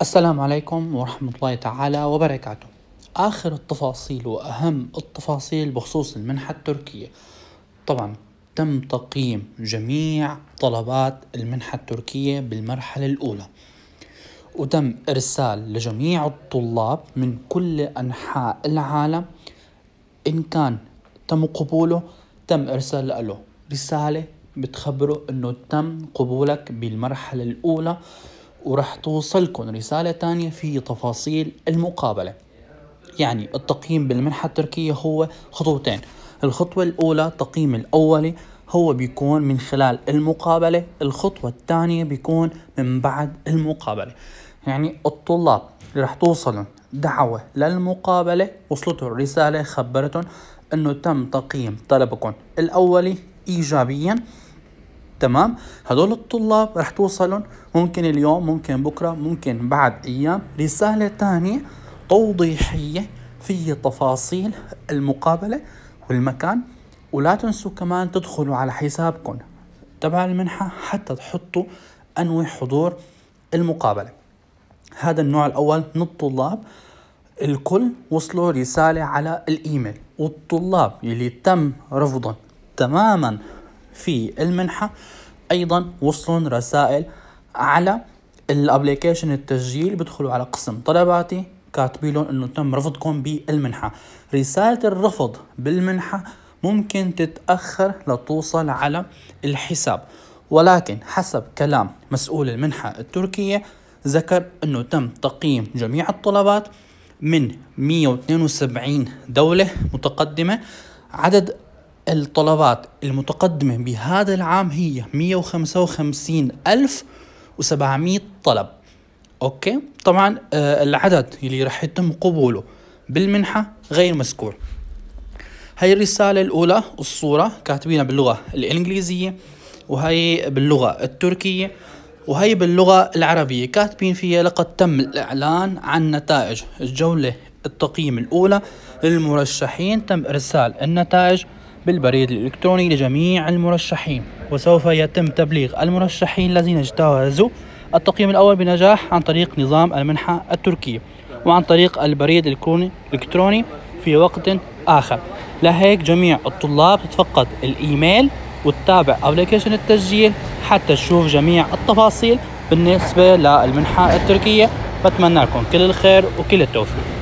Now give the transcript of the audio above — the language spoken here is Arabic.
السلام عليكم ورحمة الله تعالى وبركاته آخر التفاصيل وأهم التفاصيل بخصوص المنحة التركية طبعا تم تقييم جميع طلبات المنحة التركية بالمرحلة الأولى وتم إرسال لجميع الطلاب من كل أنحاء العالم إن كان تم قبوله تم إرسال له رسالة بتخبره أنه تم قبولك بالمرحلة الأولى ورح توصلكم رسالة تانية في تفاصيل المقابلة يعني التقييم بالمنحة التركية هو خطوتين الخطوة الأولى التقييم الأولي هو بيكون من خلال المقابلة الخطوة الثانية بيكون من بعد المقابلة يعني الطلاب اللي رح توصلهم دعوة للمقابلة وصلتهم رسالة خبرتهم أنه تم تقييم طلبكم الأولي إيجابياً تمام هدول الطلاب رح توصلهم ممكن اليوم ممكن بكرة ممكن بعد أيام رسالة تانية توضيحية في تفاصيل المقابلة والمكان ولا تنسوا كمان تدخلوا على حسابكم تبع المنحة حتى تحطوا أنوي حضور المقابلة هذا النوع الأول من الطلاب الكل وصلوا رسالة على الإيميل والطلاب يلي تم رفضهم تماما في المنحة أيضا وصلن رسائل على الابليكيشن التسجيل بدخلوا على قسم طلباتي كاتبين لهم انه تم رفضكم بالمنحه رساله الرفض بالمنحه ممكن تتاخر لتوصل على الحساب ولكن حسب كلام مسؤول المنحه التركيه ذكر انه تم تقييم جميع الطلبات من 172 دوله متقدمه عدد الطلبات المتقدمة بهذا العام هي 155700 طلب أوكي طبعا آه، العدد اللي رح يتم قبوله بالمنحة غير مذكور هاي الرسالة الأولى الصورة كاتبينها باللغة الإنجليزية وهي باللغة التركية وهي باللغة العربية كاتبين فيها لقد تم الإعلان عن نتائج الجولة التقييم الأولى للمرشحين تم إرسال النتائج بالبريد الإلكتروني لجميع المرشحين وسوف يتم تبليغ المرشحين الذين اجتازوا التقييم الأول بنجاح عن طريق نظام المنحة التركية وعن طريق البريد الإلكتروني في وقت آخر لهيك جميع الطلاب تتفقد الإيميل وتتابع أبليكيشن التسجيل حتى تشوف جميع التفاصيل بالنسبة للمنحة التركية بتمنى لكم كل الخير وكل التوفيق